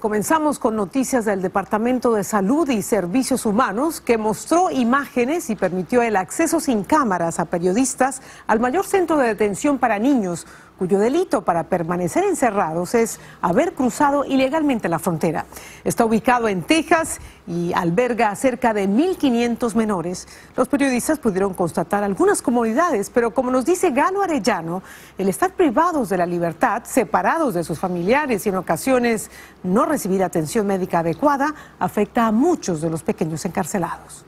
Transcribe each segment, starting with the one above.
Comenzamos con noticias del Departamento de Salud y Servicios Humanos que mostró imágenes y permitió el acceso sin cámaras a periodistas al mayor centro de detención para niños cuyo delito para permanecer encerrados es haber cruzado ilegalmente la frontera. Está ubicado en Texas y alberga a cerca de 1.500 menores. Los periodistas pudieron constatar algunas comodidades, pero como nos dice Galo Arellano, el estar privados de la libertad, separados de sus familiares y en ocasiones no recibir atención médica adecuada, afecta a muchos de los pequeños encarcelados.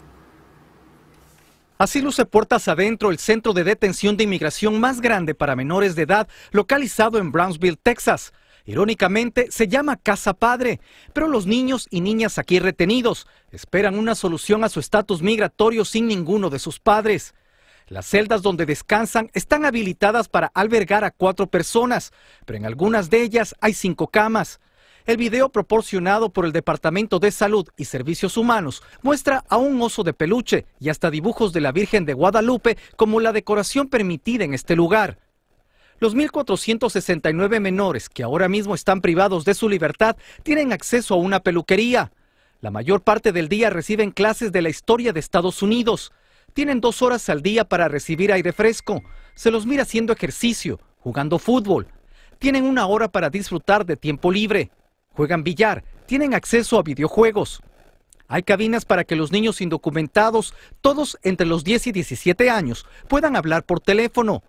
Así luce portas adentro el centro de detención de inmigración más grande para menores de edad, localizado en Brownsville, Texas. Irónicamente, se llama Casa Padre, pero los niños y niñas aquí retenidos esperan una solución a su estatus migratorio sin ninguno de sus padres. Las celdas donde descansan están habilitadas para albergar a cuatro personas, pero en algunas de ellas hay cinco camas. El video proporcionado por el Departamento de Salud y Servicios Humanos muestra a un oso de peluche y hasta dibujos de la Virgen de Guadalupe como la decoración permitida en este lugar. Los 1.469 menores que ahora mismo están privados de su libertad tienen acceso a una peluquería. La mayor parte del día reciben clases de la historia de Estados Unidos. Tienen dos horas al día para recibir aire fresco. Se los mira haciendo ejercicio, jugando fútbol. Tienen una hora para disfrutar de tiempo libre juegan billar, tienen acceso a videojuegos. Hay cabinas para que los niños indocumentados, todos entre los 10 y 17 años, puedan hablar por teléfono.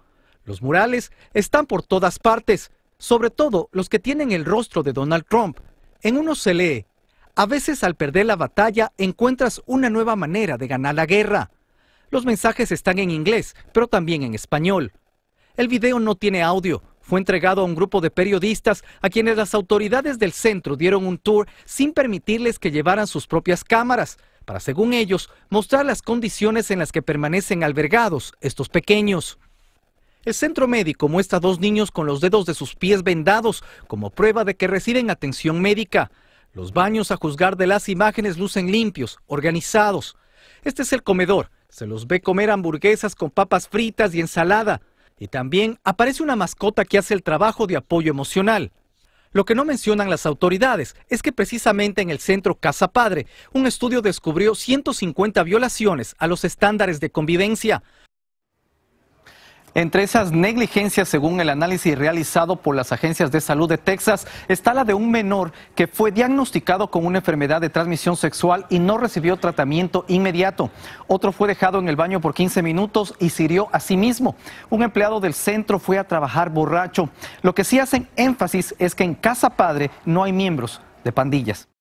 Los murales están por todas partes, sobre todo los que tienen el rostro de Donald Trump. En uno se lee, a veces al perder la batalla encuentras una nueva manera de ganar la guerra. Los mensajes están en inglés, pero también en español. El video no tiene audio, fue entregado a un grupo de periodistas a quienes las autoridades del centro dieron un tour sin permitirles que llevaran sus propias cámaras para, según ellos, mostrar las condiciones en las que permanecen albergados estos pequeños. El centro médico muestra a dos niños con los dedos de sus pies vendados como prueba de que reciben atención médica. Los baños, a juzgar de las imágenes, lucen limpios, organizados. Este es el comedor. Se los ve comer hamburguesas con papas fritas y ensalada. Y también aparece una mascota que hace el trabajo de apoyo emocional. Lo que no mencionan las autoridades es que precisamente en el centro Casa Padre, un estudio descubrió 150 violaciones a los estándares de convivencia entre esas negligencias, según el análisis realizado por las agencias de salud de Texas, está la de un menor que fue diagnosticado con una enfermedad de transmisión sexual y no recibió tratamiento inmediato. Otro fue dejado en el baño por 15 minutos y se hirió a sí mismo. Un empleado del centro fue a trabajar borracho. Lo que sí hacen énfasis es que en Casa Padre no hay miembros de pandillas.